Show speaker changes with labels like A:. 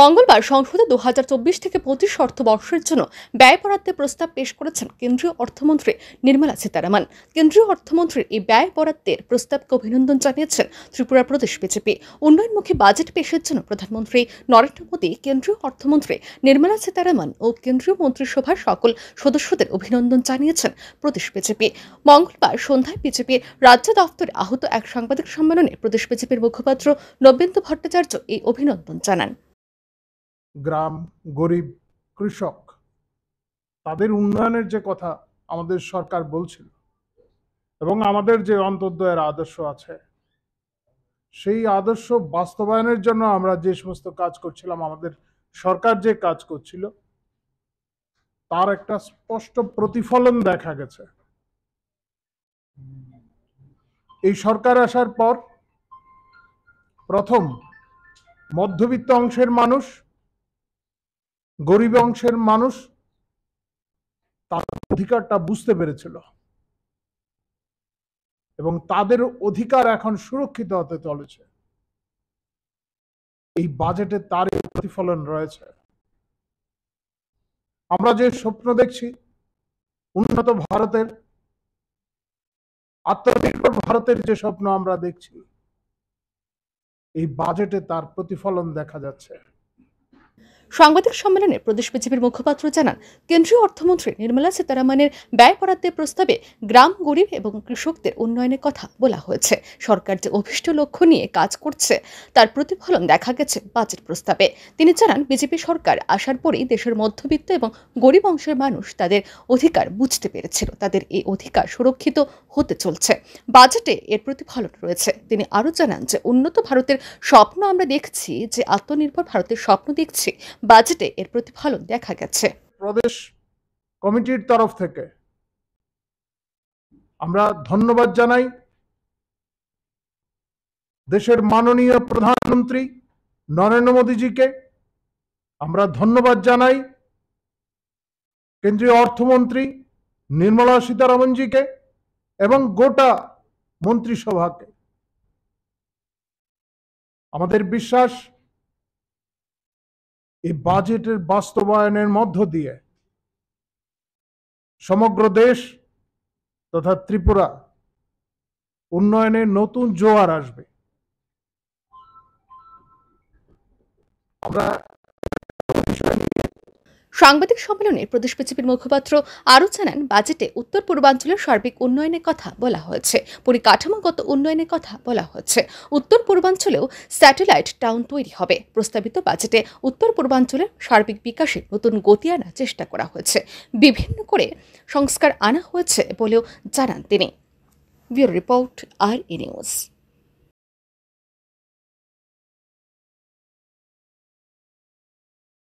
A: মঙ্গলবার সংসদে দু থেকে পঁচিশ অর্থবর্ষের জন্য ব্যয় বরাদ্দের প্রস্তাব পেশ করেছেন কেন্দ্রীয় অর্থমন্ত্রী নির্মলা সীতারামন কেন্দ্রীয় অর্থমন্ত্রীর এই ব্যয় বরাদ্দের প্রস্তাবকে অভিনন্দন জানিয়েছেন ত্রিপুরা প্রদেশ বিজেপি উন্নয়নমুখী বাজেট পেশের জন্য প্রধানমন্ত্রী নরেন্দ্র মোদী কেন্দ্রীয় অর্থমন্ত্রী নির্মলা সীতারামন ও কেন্দ্রীয় মন্ত্রিসভার সকল সদস্যদের অভিনন্দন জানিয়েছেন প্রদেশ বিজেপি মঙ্গলবার সন্ধ্যায় বিজেপির রাজ্য দফতরে আহত এক সাংবাদিক সম্মেলনে প্রদেশ বিজেপির মুখপাত্র নবেন্দু ভট্টাচার্য এই অভিনন্দন জানান
B: গ্রাম গরিব কৃষক তাদের উন্নয়নের যে কথা আমাদের সরকার বলছিল এবং আমাদের যে অন্তর্দয়ের আদর্শ আছে সেই আদর্শ বাস্তবায়নের জন্য আমরা যে সমস্ত কাজ করছিলাম আমাদের সরকার যে কাজ করছিল তার একটা স্পষ্ট প্রতিফলন দেখা গেছে এই সরকার আসার পর প্রথম মধ্যবিত্ত অংশের মানুষ গরিব অংশের মানুষ তার অধিকারটা বুঝতে পেরেছিল এবং তাদের অধিকার এখন সুরক্ষিত হতে চলেছে এই বাজেটে তার প্রতিফলন রয়েছে আমরা যে স্বপ্ন দেখছি উন্নত ভারতের আত্মনির্ভর ভারতের যে স্বপ্ন আমরা দেখছি এই বাজেটে তার প্রতিফলন দেখা যাচ্ছে
A: সাংবাদিক সম্মেলনে প্রদেশ বিজেপির মুখপাত্র জানান কেন্দ্রীয় অর্থমন্ত্রী নির্মলা সীতারামনের ব্যয় বরাদ্দের প্রস্তাবে গ্রাম গরিব এবং কৃষকদের উন্নয়নের কথা বলা হয়েছে সরকার যে অভিষ্ট লক্ষ্য নিয়ে কাজ করছে তার প্রতিফলন দেখা গেছে বাজেট প্রস্তাবে তিনি জানান বিজেপি সরকার আসার পরেই দেশের মধ্যবিত্ত এবং গরিব অংশের মানুষ তাদের অধিকার বুঝতে পেরেছিল তাদের এই অধিকার সুরক্ষিত হতে চলছে বাজেটে এর প্রতিফলন রয়েছে তিনি আরও জানান যে উন্নত ভারতের স্বপ্ন আমরা দেখছি যে আত্মনির্ভর ভারতের স্বপ্ন দেখছি বাজেটে এর প্রতিফলন দেখা গেছে প্রদেশ কমিটির তরফ থেকে
B: আমরা ধন্যবাদ জানাই দেশের মাননীয় প্রধানমন্ত্রী নরেন্দ্র মোদীজিকে আমরা ধন্যবাদ জানাই কেন্দ্রীয় অর্থমন্ত্রী নির্মলা সীতারামনজিকে এবং গোটা মন্ত্রিসভাকে আমাদের বিশ্বাস এই বাজেটের বাস্তবায়নের মধ্য দিয়ে সমগ্র দেশ তথা ত্রিপুরা উন্নয়নের নতুন
A: জোয়ার আসবে আমরা সাংবাদিক সম্মেলনে প্রদেশ বিজেপির মুখপাত্র আরও জানান বাজেটে উত্তর পূর্বাঞ্চলের সার্বিক উন্নয়নের কথা বলা হয়েছে পরিকাঠামোগত উন্নয়নের কথা বলা হয়েছে উত্তর পূর্বাঞ্চলেও স্যাটেলাইট টাউন তৈরি হবে প্রস্তাবিত বাজেটে উত্তর পূর্বাঞ্চলের সার্বিক বিকাশে নতুন গতি আনার চেষ্টা করা হয়েছে বিভিন্ন করে সংস্কার আনা হয়েছে বলেও জানান তিনি ব্যুরো রিপোর্ট আর ই নিউজ